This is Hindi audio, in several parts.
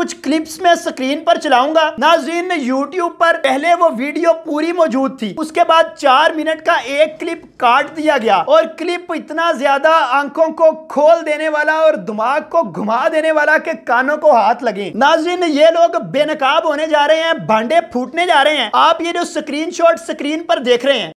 कुछ क्लिप्स में स्क्रीन पर चलाऊंगा नाजीन यूट्यूब पर पहले वो वीडियो पूरी मौजूद थी उसके बाद चार मिनट का एक क्लिप काट दिया गया और क्लिप इतना ज्यादा आंखों को खोल देने वाला और दिमाग को घुमा देने वाला के कानों को हाथ लगे नाजीन ये लोग बेनकाब होने जा रहे हैं भांडे फूटने जा रहे हैं आप ये जो स्क्रीन स्क्रीन पर देख रहे हैं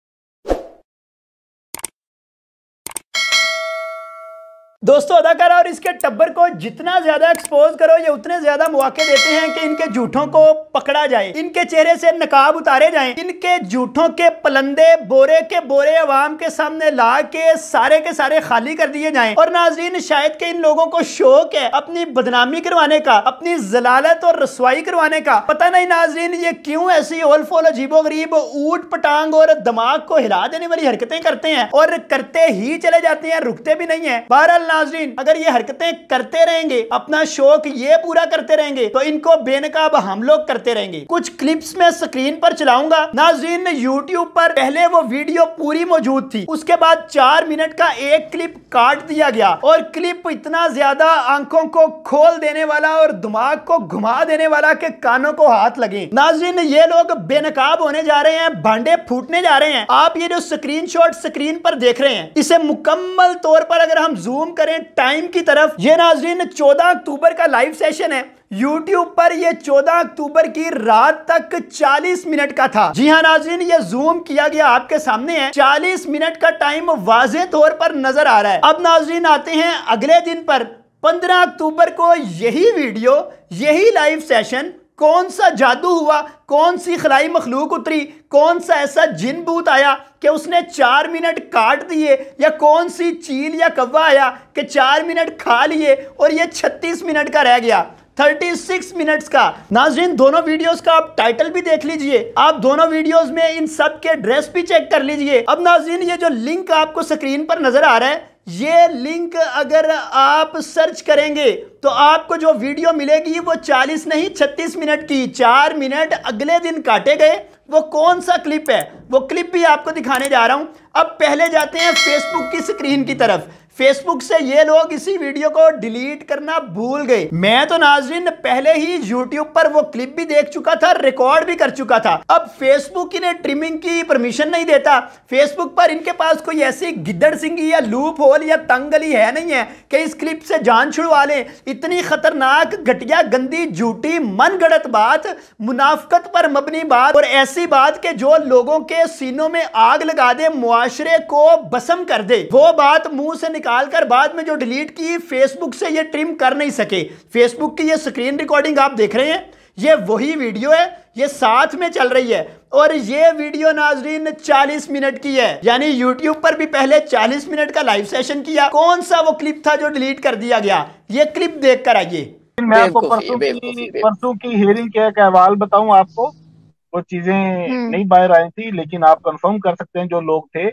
दोस्तों अदाकारा और इसके टब्बर को जितना ज्यादा एक्सपोज करो ये उतने ज्यादा मौके देते हैं कि इनके झूठों को पकड़ा जाए इनके चेहरे से नकाब उतारे जाए इनके झूठों के पलंदे बोरे के बोरे अवाम के सामने ला के सारे के सारे खाली कर दिए जाए और नाजरीन शायद के इन लोगों को शौक है अपनी बदनामी करवाने का अपनी जलालत और रसवाई करवाने का पता नहीं नाजरीन ये क्यों ऐसी ओलफोल अजीबो गरीब ऊट पटांग और दिमाग को हिला देने वाली हरकते करते हैं और करते ही चले जाते हैं रुकते भी नहीं है बहरहाल नाजरीन अगर ये हरकतें करते रहेंगे अपना शौक ये पूरा करते रहेंगे तो इनको बेनकाब हम लोग करते रहेंगे कुछ क्लिप्स में स्क्रीन पर चलाऊंगा नाजरीन यूट्यूब पर पहले वो वीडियो पूरी मौजूद थी उसके बाद चार मिनट का एक क्लिप काट दिया गया और क्लिप इतना ज्यादा आंखों को खोल देने वाला और दिमाग को घुमा देने वाला के कानों को हाथ लगे नाजरीन ये लोग बेनकाब होने जा रहे हैं भांडे फूटने जा रहे हैं आप ये जो स्क्रीन स्क्रीन पर देख रहे हैं इसे मुकम्मल तौर पर अगर हम जूम कर करें टाइम की तरफ ये नाजरीन 14 अक्टूबर का लाइव सेशन है यूट्यूब पर ये 14 अक्टूबर की रात तक 40 मिनट का था जी हाँ नाजरीन ये जूम किया गया आपके सामने है 40 मिनट का टाइम वाजे तौर पर नजर आ रहा है अब नाजरीन आते हैं अगले दिन पर 15 अक्टूबर को यही वीडियो यही लाइव सेशन कौन सा जादू हुआ कौन सी खलाई मखलूक उतरी कौन सा ऐसा जिन बूत आया कि उसने चार मिनट काट दिए या कौन सी चील या कौवा आया कि चार मिनट खा लिए और ये छत्तीस मिनट का रह गया 36 मिनट्स का नाजरीन दोनों वीडियोस का आप टाइटल भी देख लीजिए आप दोनों वीडियोस में इन सब के ड्रेस भी चेक कर लीजिए अब नाजरीन ये जो लिंक आपको स्क्रीन पर नजर आ रहा है ये लिंक अगर आप सर्च करेंगे तो आपको जो वीडियो मिलेगी वो 40 नहीं 36 मिनट की चार मिनट अगले दिन काटे गए वो कौन सा क्लिप है वो क्लिप भी आपको दिखाने जा रहा हूं अब पहले जाते हैं फेसबुक की स्क्रीन की तरफ फेसबुक से ये लोग इसी वीडियो को डिलीट करना भूल गए मैं तो नाजरीन पहले ही यूट्यूब पर वो क्लिप भी देख चुका था रिकॉर्ड भी कर चुका था अब फेसबुक इन्हें ट्रिमिंग की परमिशन नहीं देता फेसबुक पर इनके पास कोई ऐसी गिद्दड़ सिंगी या लूप होल या तंगली है नहीं है कि इस क्लिप से जान छुड़वा लें इतनी खतरनाक घटिया गंदी झूठी मन गढ़त बात मुनाफ्त पर मबनी बात और ऐसी बात के जो लोगों के सीनों में आग लगा दे मुआशरे को बसम कर दे वो बात मुंह से निकाल कर बाद में जो डिलीट की फेसबुक से ये ट्रिम कर नहीं सके फेसबुक की ये स्क्रीन रिकॉर्डिंग आप देख रहे हैं ये वही वीडियो है ये साथ में चल रही है और ये वीडियो नाजरीन 40 मिनट की है यानी YouTube पर भी पहले 40 मिनट का लाइव सेशन किया कौन सा वो क्लिप था जो डिलीट कर दिया गया ये क्लिप देख कर आइए मैं आपको परसों की परसों की हेयरिंग के एक अहवाल बताऊं आपको वो चीजें हम्म। नहीं बाहर आई थी लेकिन आप कंफर्म कर सकते हैं जो लोग थे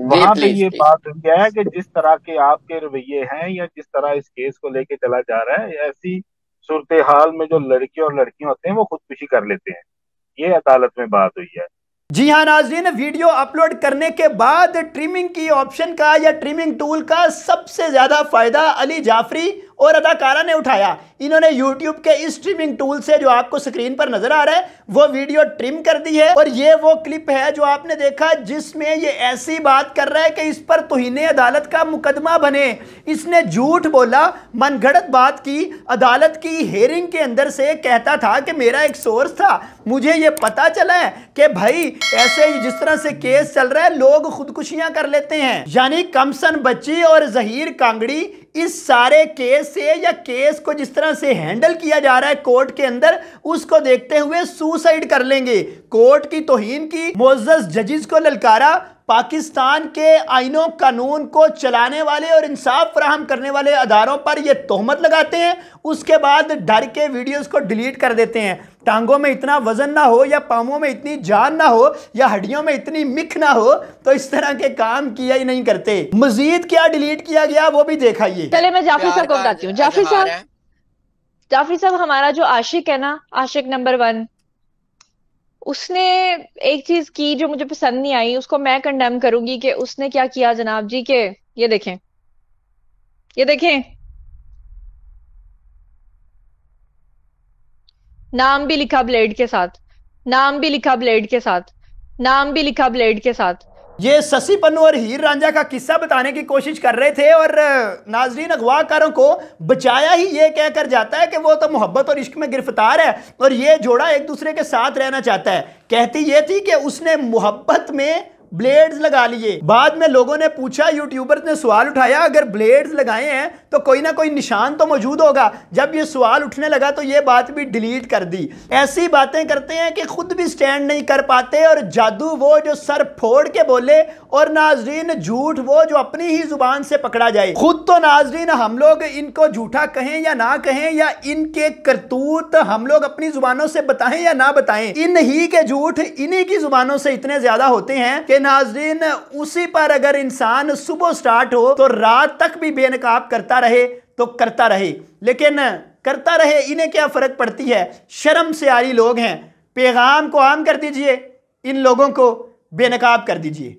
वहां पे ये बात गया है कि जिस तरह के आपके रवैये हैं या जिस तरह इस केस को लेके चला जा रहा है ऐसी सूरत हाल में जो लड़के और लड़कियां होते हैं वो खुदकुशी कर लेते हैं ये अदालत में बात हुई है जी हाँ नाजरीन वीडियो अपलोड करने के बाद ट्रिमिंग की ऑप्शन का या ट्रिमिंग टूल का सबसे ज़्यादा फ़ायदा अली जाफरी और अदाकारा ने उठाया इन्होंने यूट्यूब के इस स्ट्रीमिंग टूल से जो आपको स्क्रीन पर नजर आ रहा है वो वीडियो ट्रिम कर दी है और ये वो क्लिप है जो आपने देखा जिसमें ये ऐसी बात कर रहा है कि इस पर तोहन अदालत का मुकदमा बने इसने झूठ बोला मनगढ़ बात की अदालत की हेयरिंग के अंदर से कहता था कि मेरा एक सोर्स था मुझे ये पता चला है कि भाई ऐसे जिस तरह से केस चल रहा है लोग खुदकुशियां कर लेते हैं यानी कमसन बच्ची और जहीर कांगड़ी इस सारे केस से या केस को जिस तरह से हैंडल किया जा रहा है कोर्ट के अंदर उसको देखते हुए सुसाइड कर लेंगे कोर्ट की तोहन की मोजस जजिस को ललकारा पाकिस्तान के आइनों कानून को चलाने वाले और इंसाफ फ्राहम करने वाले अदारों पर यह तोहमत लगाते हैं उसके बाद डर के वीडियोस को डिलीट कर देते हैं टांगों में इतना वजन ना हो या पामों में इतनी जान ना हो या हड्डियों में इतनी मिख ना हो तो इस तरह के काम किया ही नहीं करते मजीद क्या डिलीट किया गया वो भी देखा ये चले मैं जाफी साहब को बताती हूँ जाफी साहब जाफी साहब हमारा जो आशिक है ना आशिक नंबर वन उसने एक चीज की जो मुझे पसंद नहीं आई उसको मैं कंडेम करूंगी कि उसने क्या किया जनाब जी के ये देखें ये देखें नाम भी लिखा ब्लेड के साथ नाम भी लिखा ब्लेड के साथ नाम भी लिखा ब्लेड के साथ ये शशि पन्नू और हीर रांझा का किस्सा बताने की कोशिश कर रहे थे और नाजरीन अगवाकारों को बचाया ही ये कहकर जाता है कि वो तो मोहब्बत और इश्क में गिरफ्तार है और ये जोड़ा एक दूसरे के साथ रहना चाहता है कहती ये थी कि उसने मोहब्बत में ब्लेड्स लगा लिए बाद में लोगों ने पूछा यूट्यूबर ने सवाल उठाया अगर ब्लेड्स लगाए हैं तो कोई ना कोई निशान तो मौजूद होगा जब ये सवाल उठने लगा तो ये बात भी डिलीट कर दी ऐसी बातें करते हैं कि खुद भी स्टैंड नहीं कर पाते और जादू वो जो सर फोड़ के बोले और नाजरीन झूठ वो जो अपनी ही जुबान से पकड़ा जाए खुद तो नाजरीन हम लोग इनको झूठा कहें या ना कहें या इनके करतूत हम लोग अपनी जुबानों से बताएं या ना बताएं इन ही के झूठ इन्हीं की जुबानों से इतने ज्यादा होते हैं कि नाजरीन उसी पर अगर इंसान सुबह स्टार्ट हो तो रात तक भी बेनकाब करता रहे तो करता रहे लेकिन करता रहे इन्हें क्या फ़र्क पड़ती है शर्म से रही लोग हैं पैगाम को आम कर दीजिए इन लोगों को बेनकाब कर दीजिए